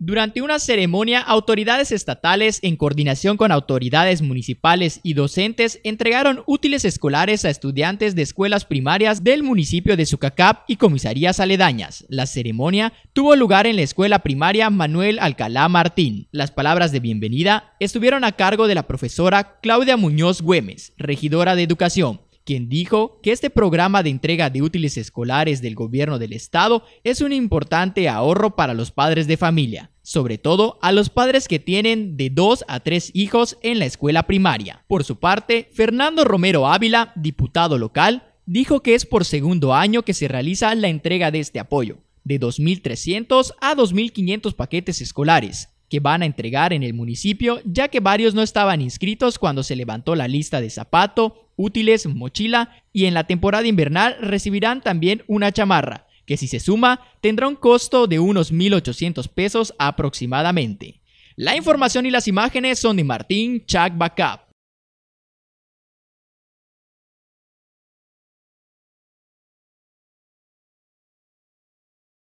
Durante una ceremonia, autoridades estatales, en coordinación con autoridades municipales y docentes, entregaron útiles escolares a estudiantes de escuelas primarias del municipio de Zucacap y comisarías aledañas. La ceremonia tuvo lugar en la escuela primaria Manuel Alcalá Martín. Las palabras de bienvenida estuvieron a cargo de la profesora Claudia Muñoz Güemes, regidora de Educación, quien dijo que este programa de entrega de útiles escolares del gobierno del estado es un importante ahorro para los padres de familia, sobre todo a los padres que tienen de dos a tres hijos en la escuela primaria. Por su parte, Fernando Romero Ávila, diputado local, dijo que es por segundo año que se realiza la entrega de este apoyo, de 2.300 a 2.500 paquetes escolares, van a entregar en el municipio, ya que varios no estaban inscritos cuando se levantó la lista de zapato, útiles, mochila y en la temporada invernal recibirán también una chamarra, que si se suma tendrá un costo de unos 1.800 pesos aproximadamente. La información y las imágenes son de Martín Chuck Backup.